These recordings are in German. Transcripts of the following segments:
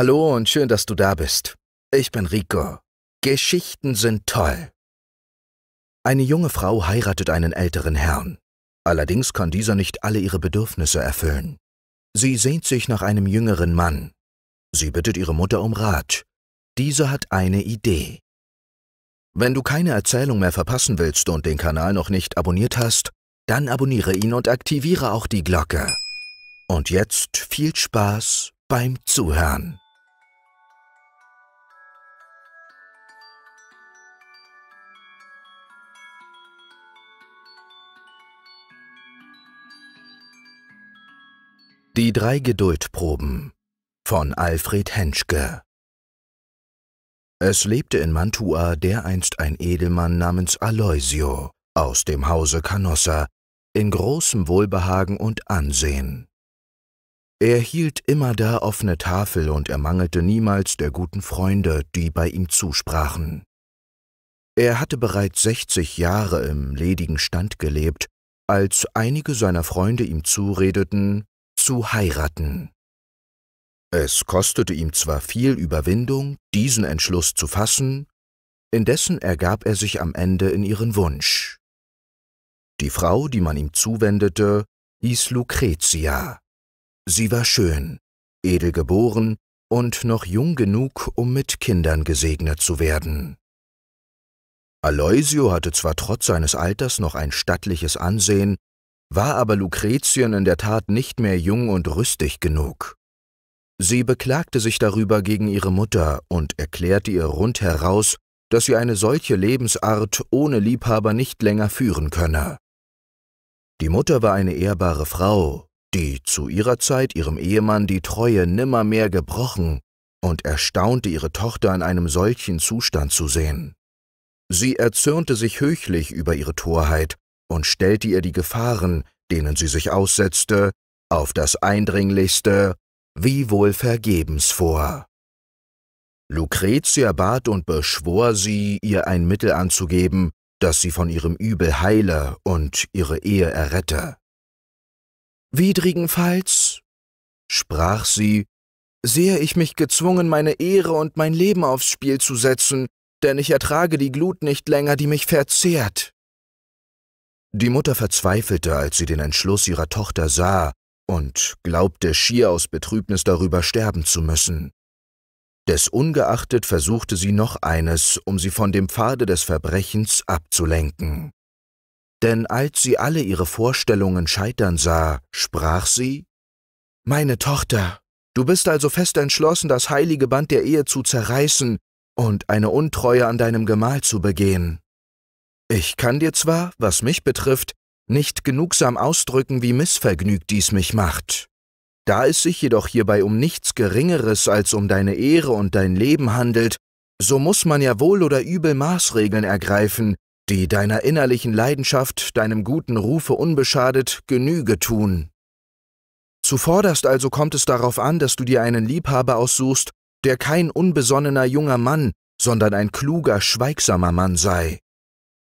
Hallo und schön, dass du da bist. Ich bin Rico. Geschichten sind toll. Eine junge Frau heiratet einen älteren Herrn. Allerdings kann dieser nicht alle ihre Bedürfnisse erfüllen. Sie sehnt sich nach einem jüngeren Mann. Sie bittet ihre Mutter um Rat. Diese hat eine Idee. Wenn du keine Erzählung mehr verpassen willst und den Kanal noch nicht abonniert hast, dann abonniere ihn und aktiviere auch die Glocke. Und jetzt viel Spaß beim Zuhören. Die drei Geduldproben von Alfred Henschke Es lebte in Mantua dereinst ein Edelmann namens Aloysio aus dem Hause Canossa in großem Wohlbehagen und Ansehen. Er hielt immer da offene Tafel und ermangelte niemals der guten Freunde, die bei ihm zusprachen. Er hatte bereits sechzig Jahre im ledigen Stand gelebt als einige seiner Freunde ihm zuredeten, zu heiraten. Es kostete ihm zwar viel Überwindung, diesen Entschluss zu fassen, indessen ergab er sich am Ende in ihren Wunsch. Die Frau, die man ihm zuwendete, hieß Lucretia. Sie war schön, edel geboren und noch jung genug, um mit Kindern gesegnet zu werden. Aloysio hatte zwar trotz seines Alters noch ein stattliches Ansehen war aber Lucretien in der Tat nicht mehr jung und rüstig genug. Sie beklagte sich darüber gegen ihre Mutter und erklärte ihr rundheraus, dass sie eine solche Lebensart ohne Liebhaber nicht länger führen könne. Die Mutter war eine ehrbare Frau, die zu ihrer Zeit ihrem Ehemann die Treue nimmermehr gebrochen und erstaunte ihre Tochter in einem solchen Zustand zu sehen. Sie erzürnte sich höchlich über ihre Torheit und stellte ihr die Gefahren, denen sie sich aussetzte, auf das Eindringlichste, wie wohl vergebens vor. Lucretia bat und beschwor sie, ihr ein Mittel anzugeben, das sie von ihrem Übel heile und ihre Ehe errette. Widrigenfalls, sprach sie, sehe ich mich gezwungen, meine Ehre und mein Leben aufs Spiel zu setzen, denn ich ertrage die Glut nicht länger, die mich verzehrt. Die Mutter verzweifelte, als sie den Entschluss ihrer Tochter sah und glaubte schier aus Betrübnis darüber sterben zu müssen. Desungeachtet versuchte sie noch eines, um sie von dem Pfade des Verbrechens abzulenken. Denn als sie alle ihre Vorstellungen scheitern sah, sprach sie Meine Tochter, du bist also fest entschlossen, das heilige Band der Ehe zu zerreißen und eine Untreue an deinem Gemahl zu begehen. Ich kann dir zwar, was mich betrifft, nicht genugsam ausdrücken, wie missvergnügt dies mich macht. Da es sich jedoch hierbei um nichts Geringeres als um deine Ehre und dein Leben handelt, so muss man ja wohl oder übel Maßregeln ergreifen, die deiner innerlichen Leidenschaft, deinem guten Rufe unbeschadet Genüge tun. Zuvorderst also kommt es darauf an, dass du dir einen Liebhaber aussuchst, der kein unbesonnener junger Mann, sondern ein kluger, schweigsamer Mann sei.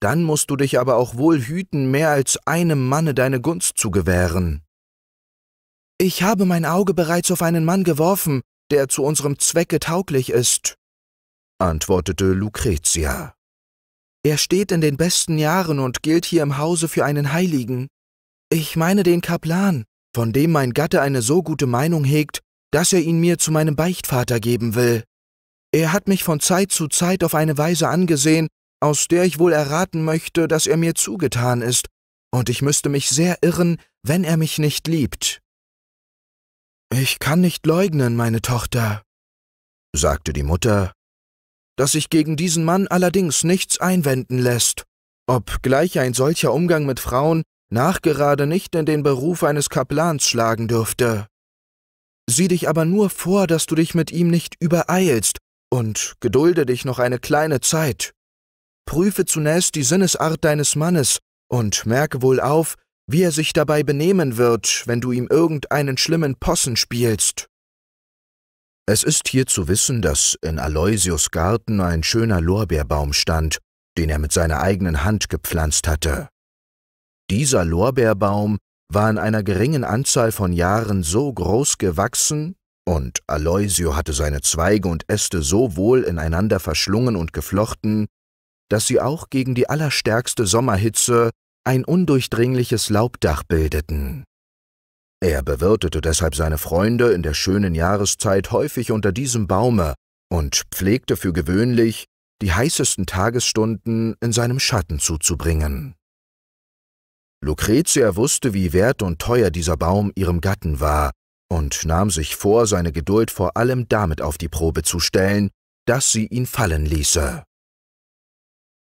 Dann musst du dich aber auch wohl hüten, mehr als einem Manne deine Gunst zu gewähren. Ich habe mein Auge bereits auf einen Mann geworfen, der zu unserem Zwecke tauglich ist, antwortete Lucretia. Er steht in den besten Jahren und gilt hier im Hause für einen Heiligen. Ich meine den Kaplan, von dem mein Gatte eine so gute Meinung hegt, dass er ihn mir zu meinem Beichtvater geben will. Er hat mich von Zeit zu Zeit auf eine Weise angesehen, aus der ich wohl erraten möchte, dass er mir zugetan ist, und ich müsste mich sehr irren, wenn er mich nicht liebt. Ich kann nicht leugnen, meine Tochter, sagte die Mutter, dass sich gegen diesen Mann allerdings nichts einwenden lässt, obgleich ein solcher Umgang mit Frauen nachgerade nicht in den Beruf eines Kaplans schlagen dürfte. Sieh dich aber nur vor, dass du dich mit ihm nicht übereilst, und gedulde dich noch eine kleine Zeit prüfe zunächst die Sinnesart deines Mannes und merke wohl auf, wie er sich dabei benehmen wird, wenn du ihm irgendeinen schlimmen Possen spielst. Es ist hier zu wissen, dass in Aloysius Garten ein schöner Lorbeerbaum stand, den er mit seiner eigenen Hand gepflanzt hatte. Dieser Lorbeerbaum war in einer geringen Anzahl von Jahren so groß gewachsen, und Aloysio hatte seine Zweige und Äste so wohl ineinander verschlungen und geflochten, dass sie auch gegen die allerstärkste Sommerhitze ein undurchdringliches Laubdach bildeten. Er bewirtete deshalb seine Freunde in der schönen Jahreszeit häufig unter diesem Baume und pflegte für gewöhnlich, die heißesten Tagesstunden in seinem Schatten zuzubringen. Lucretia wusste, wie wert und teuer dieser Baum ihrem Gatten war, und nahm sich vor, seine Geduld vor allem damit auf die Probe zu stellen, dass sie ihn fallen ließe.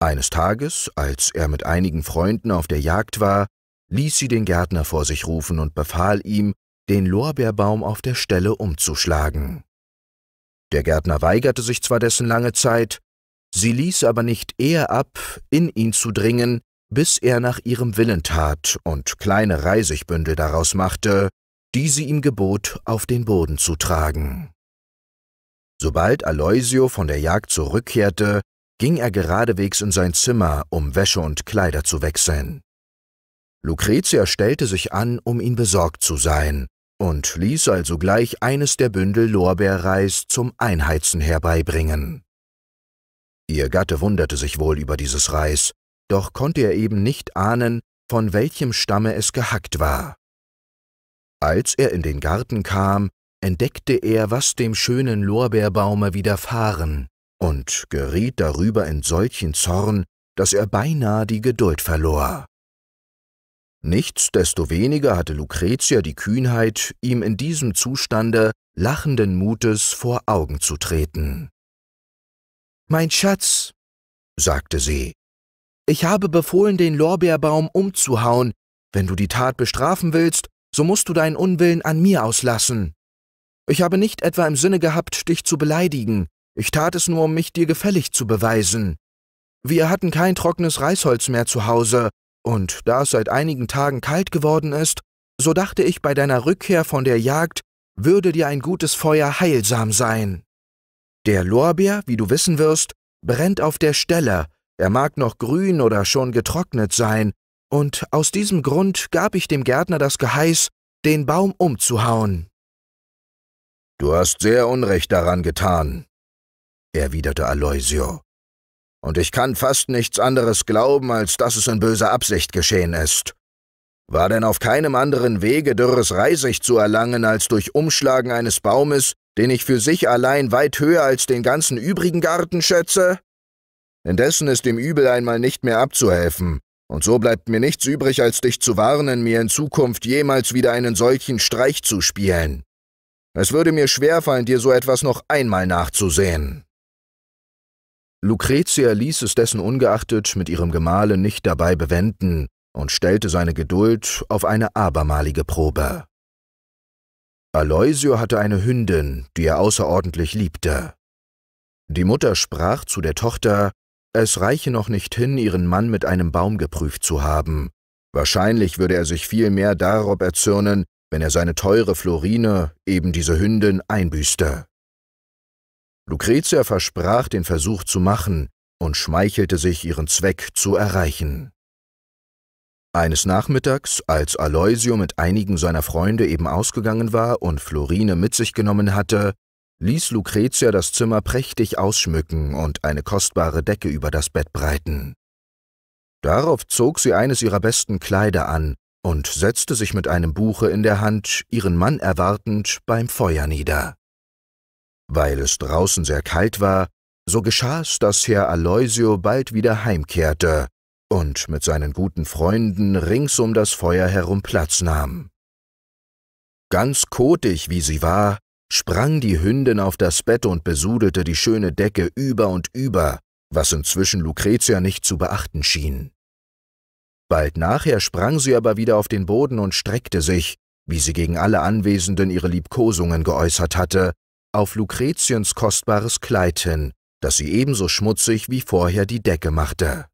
Eines Tages, als er mit einigen Freunden auf der Jagd war, ließ sie den Gärtner vor sich rufen und befahl ihm, den Lorbeerbaum auf der Stelle umzuschlagen. Der Gärtner weigerte sich zwar dessen lange Zeit, sie ließ aber nicht eher ab, in ihn zu dringen, bis er nach ihrem Willen tat und kleine Reisigbündel daraus machte, die sie ihm gebot, auf den Boden zu tragen. Sobald Aloysio von der Jagd zurückkehrte, ging er geradewegs in sein Zimmer, um Wäsche und Kleider zu wechseln. Lucretia stellte sich an, um ihn besorgt zu sein, und ließ also gleich eines der Bündel Lorbeerreis zum Einheizen herbeibringen. Ihr Gatte wunderte sich wohl über dieses Reis, doch konnte er eben nicht ahnen, von welchem Stamme es gehackt war. Als er in den Garten kam, entdeckte er, was dem schönen Lorbeerbaume widerfahren und geriet darüber in solchen Zorn, dass er beinahe die Geduld verlor. Nichtsdestoweniger hatte Lucretia die Kühnheit, ihm in diesem Zustande lachenden Mutes vor Augen zu treten. Mein Schatz, sagte sie, ich habe befohlen, den Lorbeerbaum umzuhauen. Wenn du die Tat bestrafen willst, so musst du deinen Unwillen an mir auslassen. Ich habe nicht etwa im Sinne gehabt, dich zu beleidigen. Ich tat es nur, um mich dir gefällig zu beweisen. Wir hatten kein trockenes Reisholz mehr zu Hause, und da es seit einigen Tagen kalt geworden ist, so dachte ich, bei deiner Rückkehr von der Jagd würde dir ein gutes Feuer heilsam sein. Der Lorbeer, wie du wissen wirst, brennt auf der Stelle, er mag noch grün oder schon getrocknet sein, und aus diesem Grund gab ich dem Gärtner das Geheiß, den Baum umzuhauen. Du hast sehr Unrecht daran getan, erwiderte Aloysio. Und ich kann fast nichts anderes glauben, als dass es in böser Absicht geschehen ist. War denn auf keinem anderen Wege dürres Reisig zu erlangen, als durch Umschlagen eines Baumes, den ich für sich allein weit höher als den ganzen übrigen Garten schätze? Indessen ist dem Übel einmal nicht mehr abzuhelfen, und so bleibt mir nichts übrig, als dich zu warnen, mir in Zukunft jemals wieder einen solchen Streich zu spielen. Es würde mir schwerfallen, dir so etwas noch einmal nachzusehen. Lucretia ließ es dessen ungeachtet mit ihrem Gemahle nicht dabei bewenden und stellte seine Geduld auf eine abermalige Probe. Aloysio hatte eine Hündin, die er außerordentlich liebte. Die Mutter sprach zu der Tochter, es reiche noch nicht hin, ihren Mann mit einem Baum geprüft zu haben. Wahrscheinlich würde er sich viel mehr darob erzürnen, wenn er seine teure Florine, eben diese Hündin, einbüßte. Lucretia versprach, den Versuch zu machen und schmeichelte sich, ihren Zweck zu erreichen. Eines Nachmittags, als Aloysio mit einigen seiner Freunde eben ausgegangen war und Florine mit sich genommen hatte, ließ Lucretia das Zimmer prächtig ausschmücken und eine kostbare Decke über das Bett breiten. Darauf zog sie eines ihrer besten Kleider an und setzte sich mit einem Buche in der Hand, ihren Mann erwartend, beim Feuer nieder. Weil es draußen sehr kalt war, so geschah es, dass Herr Aloysio bald wieder heimkehrte und mit seinen guten Freunden rings um das Feuer herum Platz nahm. Ganz kotig, wie sie war, sprang die Hündin auf das Bett und besudelte die schöne Decke über und über, was inzwischen Lucretia nicht zu beachten schien. Bald nachher sprang sie aber wieder auf den Boden und streckte sich, wie sie gegen alle Anwesenden ihre Liebkosungen geäußert hatte, auf Lucretiens kostbares Kleid hin, das sie ebenso schmutzig wie vorher die Decke machte.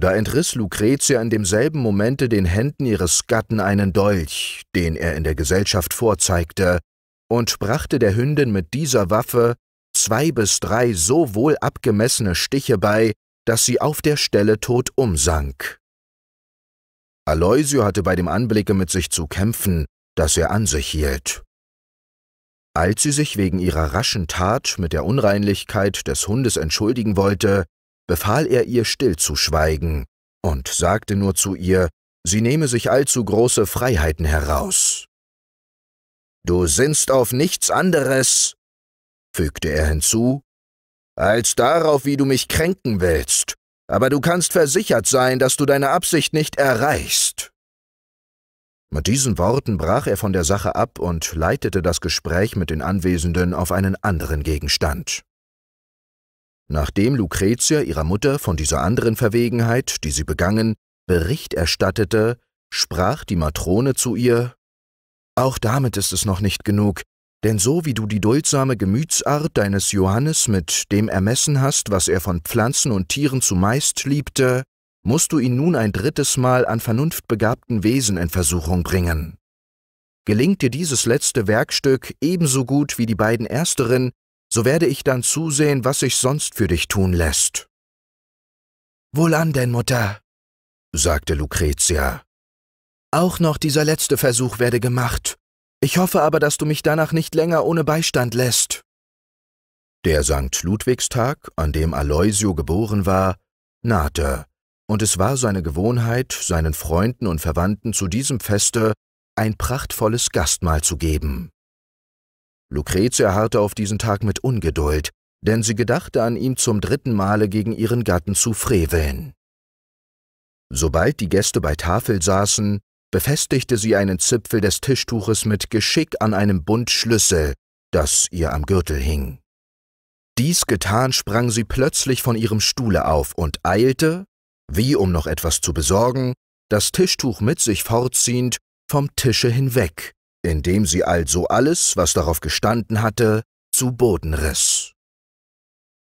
Da entriss Lucretia in demselben Momente den Händen ihres Gatten einen Dolch, den er in der Gesellschaft vorzeigte, und brachte der Hündin mit dieser Waffe zwei bis drei so wohl abgemessene Stiche bei, dass sie auf der Stelle tot umsank. Aloysio hatte bei dem Anblicke mit sich zu kämpfen, dass er an sich hielt. Als sie sich wegen ihrer raschen Tat mit der Unreinlichkeit des Hundes entschuldigen wollte, befahl er ihr stillzuschweigen und sagte nur zu ihr, sie nehme sich allzu große Freiheiten heraus. Du sinnst auf nichts anderes, fügte er hinzu, als darauf, wie du mich kränken willst, aber du kannst versichert sein, dass du deine Absicht nicht erreichst. Mit diesen Worten brach er von der Sache ab und leitete das Gespräch mit den Anwesenden auf einen anderen Gegenstand. Nachdem Lucretia ihrer Mutter von dieser anderen Verwegenheit, die sie begangen, Bericht erstattete, sprach die Matrone zu ihr Auch damit ist es noch nicht genug, denn so wie du die duldsame Gemütsart deines Johannes mit dem ermessen hast, was er von Pflanzen und Tieren zumeist liebte, musst du ihn nun ein drittes Mal an vernunftbegabten Wesen in Versuchung bringen. Gelingt dir dieses letzte Werkstück ebenso gut wie die beiden ersteren, so werde ich dann zusehen, was sich sonst für dich tun lässt. Wohlan denn, Mutter, sagte Lucretia. Auch noch dieser letzte Versuch werde gemacht. Ich hoffe aber, dass du mich danach nicht länger ohne Beistand lässt. Der St. Ludwigstag, an dem Aloysio geboren war, nahte und es war seine Gewohnheit, seinen Freunden und Verwandten zu diesem Feste ein prachtvolles Gastmahl zu geben. Lucretia harrte auf diesen Tag mit Ungeduld, denn sie gedachte an ihm zum dritten Male gegen ihren Gatten zu freveln. Sobald die Gäste bei Tafel saßen, befestigte sie einen Zipfel des Tischtuches mit Geschick an einem Bund Schlüssel, das ihr am Gürtel hing. Dies getan sprang sie plötzlich von ihrem Stuhle auf und eilte, wie um noch etwas zu besorgen, das Tischtuch mit sich fortziehend, vom Tische hinweg, indem sie also alles, was darauf gestanden hatte, zu Boden riss.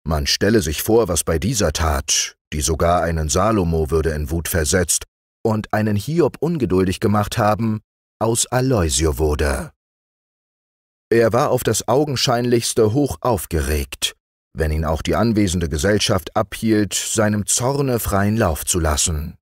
Man stelle sich vor, was bei dieser Tat, die sogar einen Salomo würde in Wut versetzt und einen Hiob ungeduldig gemacht haben, aus Aloysio wurde. Er war auf das Augenscheinlichste hoch aufgeregt, wenn ihn auch die anwesende Gesellschaft abhielt, seinem Zorne freien Lauf zu lassen.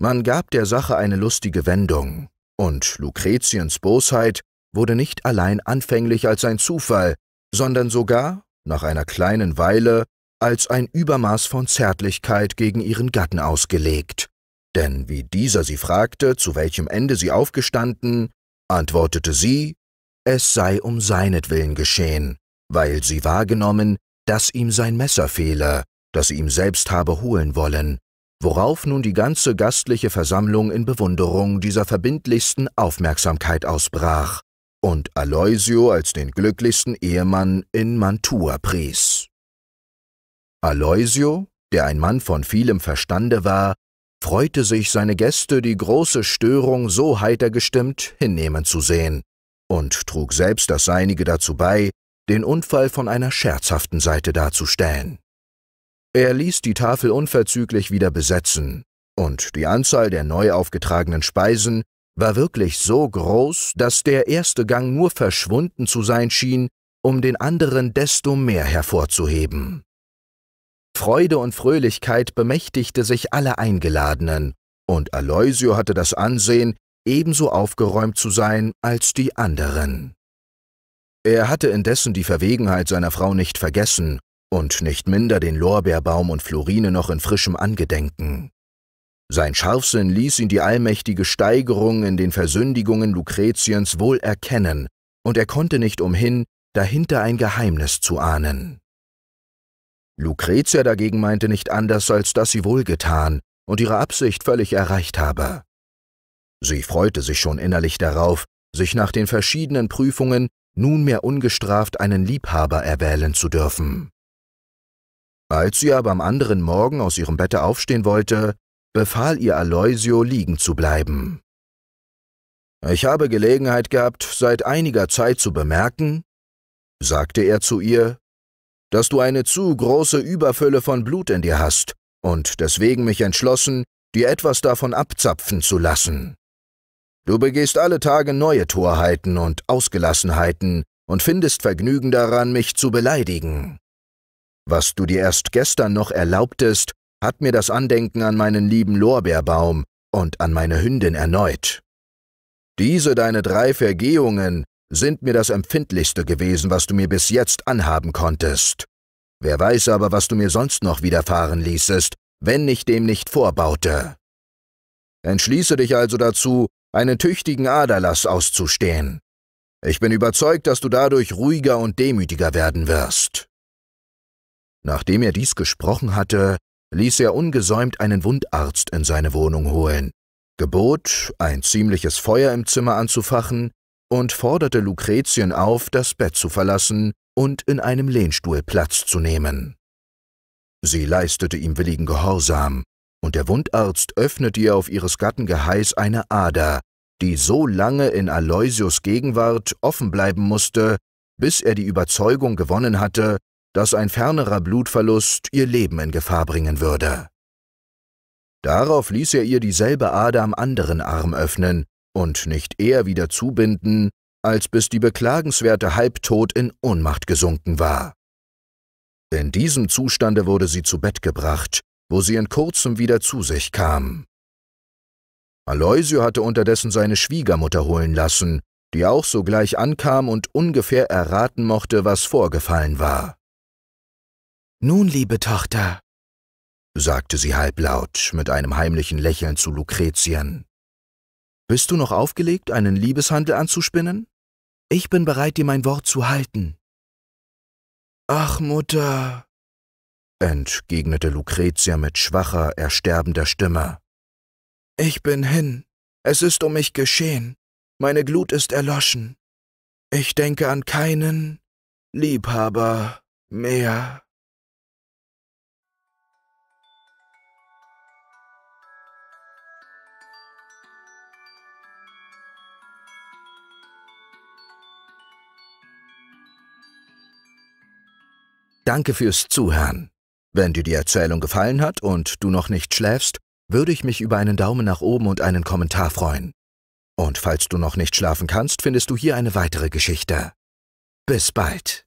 Man gab der Sache eine lustige Wendung, und Lucretiens Bosheit wurde nicht allein anfänglich als ein Zufall, sondern sogar, nach einer kleinen Weile, als ein Übermaß von Zärtlichkeit gegen ihren Gatten ausgelegt. Denn wie dieser sie fragte, zu welchem Ende sie aufgestanden, antwortete sie, es sei um seinetwillen geschehen, weil sie wahrgenommen, dass ihm sein Messer fehle, das sie ihm selbst habe holen wollen, worauf nun die ganze gastliche Versammlung in Bewunderung dieser verbindlichsten Aufmerksamkeit ausbrach und Aloysio als den glücklichsten Ehemann in Mantua pries. Aloysio, der ein Mann von vielem Verstande war, freute sich, seine Gäste die große Störung so heiter gestimmt hinnehmen zu sehen und trug selbst das Seinige dazu bei, den Unfall von einer scherzhaften Seite darzustellen. Er ließ die Tafel unverzüglich wieder besetzen, und die Anzahl der neu aufgetragenen Speisen war wirklich so groß, dass der erste Gang nur verschwunden zu sein schien, um den anderen desto mehr hervorzuheben. Freude und Fröhlichkeit bemächtigte sich aller Eingeladenen, und Aloysio hatte das Ansehen, ebenso aufgeräumt zu sein als die anderen. Er hatte indessen die Verwegenheit seiner Frau nicht vergessen und nicht minder den Lorbeerbaum und Florine noch in frischem Angedenken. Sein Scharfsinn ließ ihn die allmächtige Steigerung in den Versündigungen Lucretiens wohl erkennen, und er konnte nicht umhin, dahinter ein Geheimnis zu ahnen. Lucretia dagegen meinte nicht anders, als dass sie wohlgetan und ihre Absicht völlig erreicht habe. Sie freute sich schon innerlich darauf, sich nach den verschiedenen Prüfungen nunmehr ungestraft einen Liebhaber erwählen zu dürfen. Als sie aber am anderen Morgen aus ihrem Bette aufstehen wollte, befahl ihr Aloysio liegen zu bleiben. Ich habe Gelegenheit gehabt, seit einiger Zeit zu bemerken, sagte er zu ihr, dass du eine zu große Überfülle von Blut in dir hast und deswegen mich entschlossen, dir etwas davon abzapfen zu lassen. Du begehst alle Tage neue Torheiten und Ausgelassenheiten und findest Vergnügen daran, mich zu beleidigen. Was du dir erst gestern noch erlaubtest, hat mir das Andenken an meinen lieben Lorbeerbaum und an meine Hündin erneut. Diese deine drei Vergehungen sind mir das empfindlichste gewesen, was du mir bis jetzt anhaben konntest. Wer weiß aber, was du mir sonst noch widerfahren ließest, wenn ich dem nicht vorbaute. Entschließe dich also dazu, einen tüchtigen Aderlass auszustehen. Ich bin überzeugt, dass du dadurch ruhiger und demütiger werden wirst. Nachdem er dies gesprochen hatte, ließ er ungesäumt einen Wundarzt in seine Wohnung holen, gebot, ein ziemliches Feuer im Zimmer anzufachen und forderte Lucretien auf, das Bett zu verlassen und in einem Lehnstuhl Platz zu nehmen. Sie leistete ihm willigen Gehorsam, und der Wundarzt öffnet ihr auf ihres Gatten Geheiß eine Ader, die so lange in Aloysius Gegenwart offen bleiben musste, bis er die Überzeugung gewonnen hatte, dass ein fernerer Blutverlust ihr Leben in Gefahr bringen würde. Darauf ließ er ihr dieselbe Ader am anderen Arm öffnen und nicht eher wieder zubinden, als bis die beklagenswerte Halbtod in Ohnmacht gesunken war. In diesem Zustande wurde sie zu Bett gebracht wo sie in kurzem wieder zu sich kam. Aloysio hatte unterdessen seine Schwiegermutter holen lassen, die auch sogleich ankam und ungefähr erraten mochte, was vorgefallen war. Nun, liebe Tochter, sagte sie halblaut mit einem heimlichen Lächeln zu Lucretien, bist du noch aufgelegt, einen Liebeshandel anzuspinnen? Ich bin bereit, dir mein Wort zu halten. Ach, Mutter, entgegnete Lucretia mit schwacher, ersterbender Stimme. Ich bin hin. Es ist um mich geschehen. Meine Glut ist erloschen. Ich denke an keinen Liebhaber mehr. Danke fürs Zuhören. Wenn dir die Erzählung gefallen hat und du noch nicht schläfst, würde ich mich über einen Daumen nach oben und einen Kommentar freuen. Und falls du noch nicht schlafen kannst, findest du hier eine weitere Geschichte. Bis bald.